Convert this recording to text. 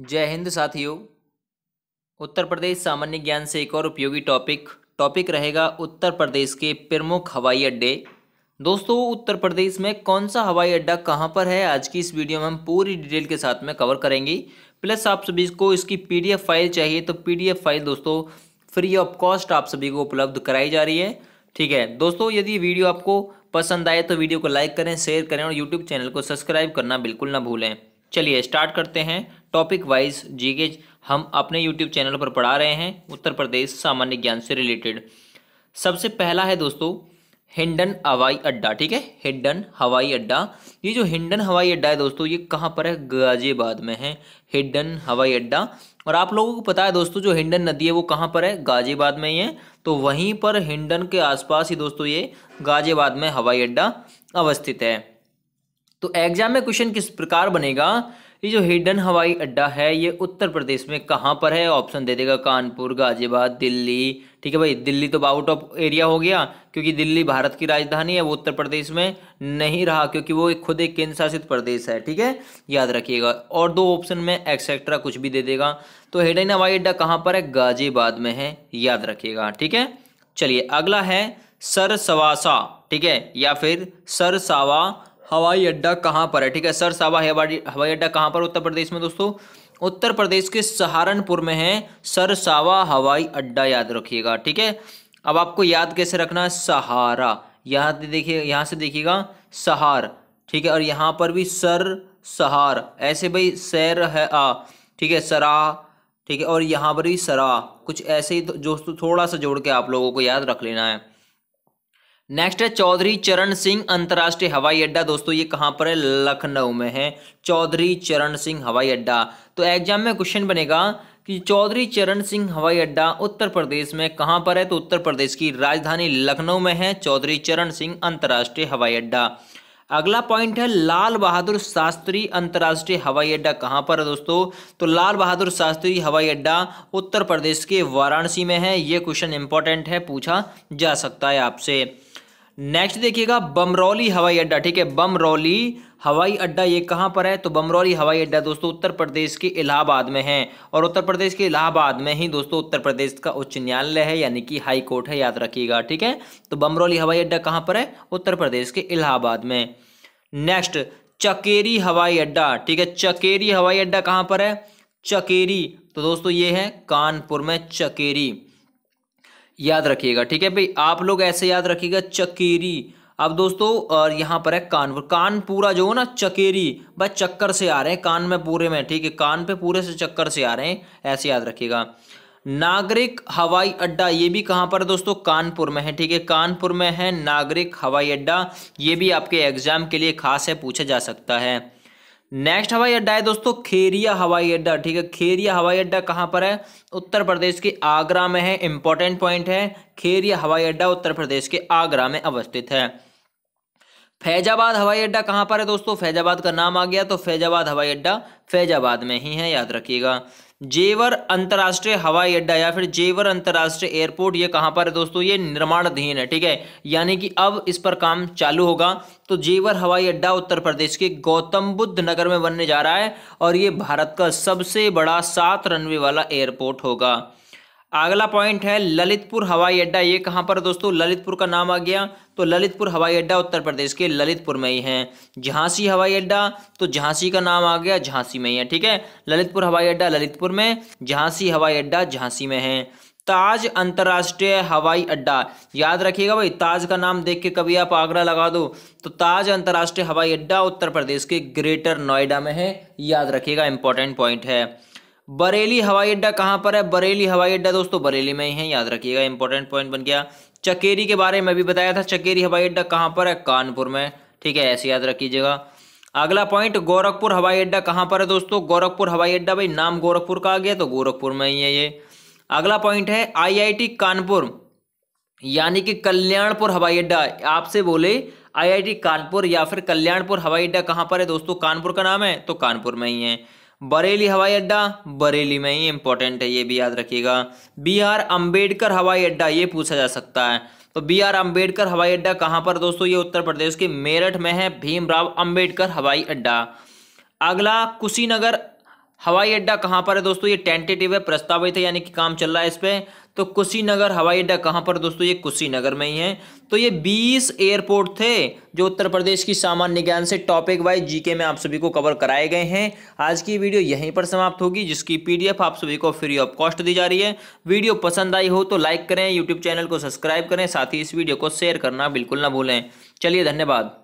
जय हिंद साथियों उत्तर प्रदेश सामान्य ज्ञान से एक और उपयोगी टॉपिक टॉपिक रहेगा उत्तर प्रदेश के प्रमुख हवाई अड्डे दोस्तों उत्तर प्रदेश में कौन सा हवाई अड्डा कहाँ पर है आज की इस वीडियो में हम पूरी डिटेल के साथ में कवर करेंगे प्लस आप सभी को इसकी पीडीएफ फाइल चाहिए तो पीडीएफ फाइल दोस्तों फ्री ऑफ कॉस्ट आप सभी को उपलब्ध कराई जा रही है ठीक है दोस्तों यदि वीडियो आपको पसंद आए तो वीडियो को लाइक करें शेयर करें और यूट्यूब चैनल को सब्सक्राइब करना बिल्कुल ना भूलें चलिए स्टार्ट करते हैं टॉपिक वाइज जीके हम अपने यूट्यूब चैनल पर पढ़ा रहे हैं उत्तर प्रदेश सामान्य ज्ञान से रिलेटेड सबसे पहला है दोस्तों हिंडन हवाई अड्डा ठीक है हिंडन हवाई अड्डा ये जो हिंडन हवाई अड्डा है दोस्तों ये कहाँ पर है गाजियाबाद में है हिंडन हवाई अड्डा और आप लोगों को पता है दोस्तों जो हिंडन नदी है वो कहाँ पर है गाजियाबाद में ही है तो वहीं पर हिंडन के आसपास ही दोस्तों ये गाजियाबाद में हवाई अड्डा अवस्थित है तो एग्जाम में क्वेश्चन किस प्रकार बनेगा ये जो हिडन हवाई अड्डा है ये उत्तर प्रदेश में कहाँ पर है ऑप्शन दे देगा कानपुर गाजियाबाद दिल्ली ठीक है भाई दिल्ली तो आउट ऑफ एरिया हो गया क्योंकि दिल्ली भारत की राजधानी है वो उत्तर प्रदेश में नहीं रहा क्योंकि वो एक खुद एक केंद्र शासित प्रदेश है ठीक है याद रखिएगा और दो ऑप्शन में एक्सेट्रा कुछ भी दे देगा तो हिडन हवाई अड्डा कहाँ पर है गाजियाबाद में है याद रखिएगा ठीक है चलिए अगला है सरसवासा ठीक है या फिर सरसावा हवाई अड्डा कहाँ पर है ठीक है सर साबा हवाई अड्डा कहाँ पर उत्तर प्रदेश में दोस्तों उत्तर प्रदेश के सहारनपुर में है सर सावा हवाई अड्डा याद रखिएगा ठीक है अब आपको याद कैसे रखना है सहारा यहाँ देखिए यहाँ से देखिएगा सहार ठीक है और यहाँ पर भी सर सहार ऐसे भाई सैर है आ ठीक है सरा ठीक है और यहाँ पर भी सरा कुछ ऐसे ही दोस्तों थोड़ा सा जोड़ के आप लोगों को याद रख लेना है नेक्स्ट है चौधरी चरण सिंह अंतर्राष्ट्रीय हवाई अड्डा दोस्तों ये कहाँ पर है लखनऊ में है चौधरी चरण सिंह हवाई अड्डा तो एग्जाम में क्वेश्चन बनेगा कि चौधरी चरण सिंह हवाई अड्डा उत्तर प्रदेश में कहाँ पर है तो उत्तर प्रदेश की राजधानी लखनऊ में है चौधरी चरण सिंह अंतर्राष्ट्रीय हवाई अड्डा अगला पॉइंट है लाल बहादुर शास्त्री अंतर्राष्ट्रीय हवाई अड्डा कहाँ पर है दोस्तों तो लाल बहादुर शास्त्री हवाई अड्डा उत्तर प्रदेश के वाराणसी में है ये क्वेश्चन इंपॉर्टेंट है पूछा जा सकता है आपसे नेक्स्ट देखिएगा बमरौली हवाई अड्डा ठीक है बमरौली हवाई अड्डा ये कहाँ पर है तो बमरौली हवाई अड्डा दोस्तों उत्तर प्रदेश के इलाहाबाद में है और उत्तर प्रदेश के इलाहाबाद में ही दोस्तों उत्तर प्रदेश का उच्च न्यायालय है यानी कि हाई कोर्ट है याद रखिएगा ठीक है तो बमरौली हवाई अड्डा कहाँ पर है उत्तर प्रदेश के इलाहाबाद में नेक्स्ट चकेरी हवाई अड्डा ठीक है चकेरी हवाई अड्डा कहाँ पर है चकेरी तो दोस्तों ये है कानपुर में चकेरी याद रखिएगा ठीक है भाई आप लोग ऐसे याद रखिएगा चकेरी अब दोस्तों और यहाँ पर है कान कान पूरा जो हो ना चकेरी बस चक्कर से आ रहे हैं कान में पूरे में ठीक है कान पे पूरे से चक्कर से आ रहे हैं ऐसे याद रखिएगा नागरिक हवाई अड्डा ये भी कहाँ पर है दोस्तों कानपुर में है ठीक है कानपुर में है नागरिक हवाई अड्डा ये भी आपके एग्जाम के लिए खास है पूछा जा सकता है नेक्स्ट हवाई अड्डा है दोस्तों खेरिया हवाई अड्डा ठीक है खेरिया हवाई अड्डा कहाँ पर है उत्तर प्रदेश के आगरा में है इंपॉर्टेंट पॉइंट है खेरिया हवाई अड्डा उत्तर प्रदेश के आगरा में अवस्थित है फैजाबाद हवाई अड्डा कहाँ पर है दोस्तों फैजाबाद का नाम आ गया तो फैजाबाद हवाई अड्डा फैजाबाद में ही है याद रखिएगा जेवर अंतर्राष्ट्रीय हवाई अड्डा या फिर जेवर अंतर्राष्ट्रीय एयरपोर्ट ये कहाँ पर है दोस्तों ये निर्माणाधीन है ठीक है यानी कि अब इस पर काम चालू होगा तो जेवर हवाई अड्डा उत्तर प्रदेश के गौतम बुद्ध नगर में बनने जा रहा है और ये भारत का सबसे बड़ा सात रनवे वाला एयरपोर्ट होगा अगला पॉइंट है ललितपुर हवाई अड्डा ये कहाँ पर दोस्तों ललितपुर का नाम आ गया तो ललितपुर हवाई अड्डा उत्तर प्रदेश के ललितपुर में ही है झांसी हवाई अड्डा तो झांसी का नाम आ गया झांसी में ही है ठीक है ललितपुर हवाई अड्डा ललितपुर में झांसी हवाई अड्डा झांसी में है ताज अंतर्राष्ट्रीय हवाई अड्डा याद रखिएगा भाई ताज का नाम देख के कभी आप आगरा लगा दो तो ताज अंतर्राष्ट्रीय हवाई अड्डा उत्तर प्रदेश के ग्रेटर नोएडा में है याद रखिएगा इंपॉर्टेंट पॉइंट है बरेली हवाई अड्डा कहाँ पर है बरेली हवाई अड्डा दोस्तों बरेली में ही है याद रखिएगा इंपॉर्टेंट पॉइंट बन गया चकेरी के बारे में भी बताया था चकेरी हवाई अड्डा कहाँ पर है कानपुर में ठीक है ऐसे याद रखिएगा अगला पॉइंट गोरखपुर हवाई अड्डा कहाँ पर है दोस्तों गोरखपुर हवाई अड्डा भाई नाम गोरखपुर का आ गया तो गोरखपुर में ही है ये अगला पॉइंट है आईआईटी कानपुर यानी कि कल्याणपुर हवाई अड्डा आपसे बोले आईआईटी कानपुर या फिर कल्याणपुर हवाई अड्डा कहाँ पर है दोस्तों कानपुर का नाम है तो कानपुर में ही है बरेली हवाई अड्डा बरेली में ही इंपॉर्टेंट है ये भी याद रखिएगा बी आर अम्बेडकर हवाई अड्डा ये पूछा जा सकता है तो बी आर अम्बेडकर हवाई अड्डा कहाँ पर दोस्तों ये उत्तर प्रदेश के मेरठ में है भीमराव अम्बेडकर हवाई अड्डा अगला कुशीनगर हवाई अड्डा कहाँ पर है दोस्तों ये टेंटेटिव है प्रस्तावित है यानी कि काम चल रहा है इस पर तो कुशीनगर हवाई अड्डा कहाँ पर दोस्तों ये कुशीनगर में ही है तो ये 20 एयरपोर्ट थे जो उत्तर प्रदेश की सामान्य ज्ञान से टॉपिक वाइज जीके में आप सभी को कवर कराए गए हैं आज की वीडियो यहीं पर समाप्त होगी जिसकी पीडीएफ आप सभी को फ्री ऑफ कॉस्ट दी जा रही है वीडियो पसंद आई हो तो लाइक करें यूट्यूब चैनल को सब्सक्राइब करें साथ ही इस वीडियो को शेयर करना बिल्कुल ना भूलें चलिए धन्यवाद